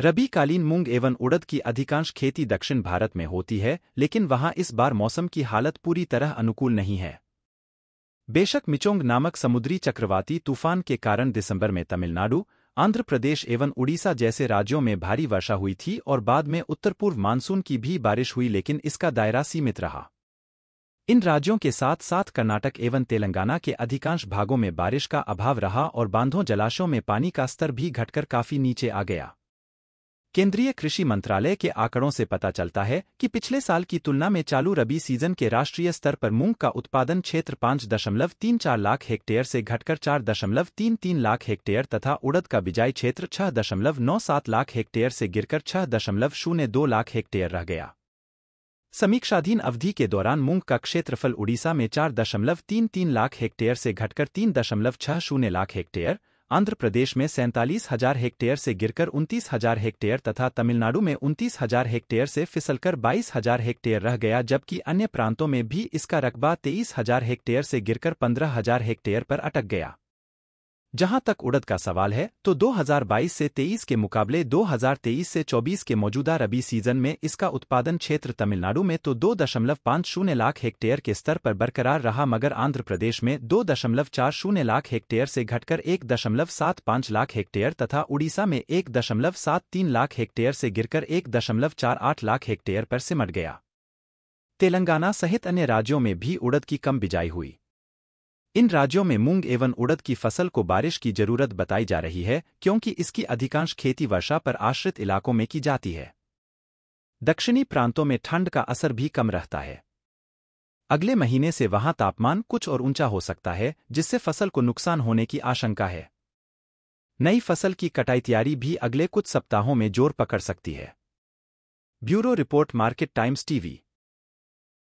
रबी कालीन मूंग एवं उड़द की अधिकांश खेती दक्षिण भारत में होती है लेकिन वहां इस बार मौसम की हालत पूरी तरह अनुकूल नहीं है बेशक मिचोंग नामक समुद्री चक्रवाती तूफान के कारण दिसंबर में तमिलनाडु आंध्र प्रदेश एवं उड़ीसा जैसे राज्यों में भारी वर्षा हुई थी और बाद में उत्तर पूर्व मानसून की भी बारिश हुई लेकिन इसका दायरा सीमित रहा इन राज्यों के साथ साथ कर्नाटक एवं तेलंगाना के अधिकांश भागों में बारिश का अभाव रहा और बांधों जलाशयों में पानी का स्तर भी घटकर काफी नीचे आ गया केंद्रीय कृषि मंत्रालय के आंकड़ों से पता चलता है कि पिछले साल की तुलना में चालू रबी सीजन के राष्ट्रीय स्तर पर मूंग का उत्पादन क्षेत्र पाँच दशमलव तीन चार लाख हेक्टेयर से घटकर चार दशमलव तीन तीन लाख हेक्टेयर तथा उड़द का बिजाई क्षेत्र छह दशमलव नौ सात लाख हेक्टेयर से गिरकर छह दशमलव शून्य दो लाख हेक्टेयर रह गया समीक्षाधीन अवधि के दौरान मूंग का क्षेत्रफल उड़ीसा में चार दशमलव तीन तीन लाख हेक्टेयर से घटकर तीन दशमलव छह शून्य लाख हेक्टेयर आंध्र प्रदेश में सैंतालीस हजार हेक्टेयर से गिरकर उनतीस हजार हेक्टेयर तथा तमिलनाडु में उनतीस हजार हेक्टेयर से फिसलकर बाईस हजार हेक्टेयर रह गया जबकि अन्य प्रांतों में भी इसका रकबा तेईस हजार हेक्टेयर से गिरकर पंद्रह हजार हेक्टेयर पर अटक गया जहां तक उड़द का सवाल है तो 2022 से 23 के मुकाबले 2023 से 24 के मौजूदा रबी सीजन में इसका उत्पादन क्षेत्र तमिलनाडु में तो दो दशमलव पाँच शून्य लाख हेक्टेयर के स्तर पर बरकरार रहा मगर आंध्र प्रदेश में दो दशमलव चार शून्य लाख हेक्टेयर से घटकर एक दशमलव सात पाँच लाख हेक्टेयर तथा उड़ीसा में एक दशमलव सात तीन लाख हेक्टेयर से गिरकर एक दशमलव चार आठ लाख हेक्टेयर पर सिमट गया तेलंगाना सहित अन्य राज्यों में भी उड़द की कम बिजाई हुई इन राज्यों में मूंग एवं उड़द की फसल को बारिश की जरूरत बताई जा रही है क्योंकि इसकी अधिकांश खेती वर्षा पर आश्रित इलाकों में की जाती है दक्षिणी प्रांतों में ठंड का असर भी कम रहता है अगले महीने से वहां तापमान कुछ और ऊंचा हो सकता है जिससे फसल को नुकसान होने की आशंका है नई फसल की कटाई तैयारी भी अगले कुछ सप्ताहों में जोर पकड़ सकती है bureau report Market Times TV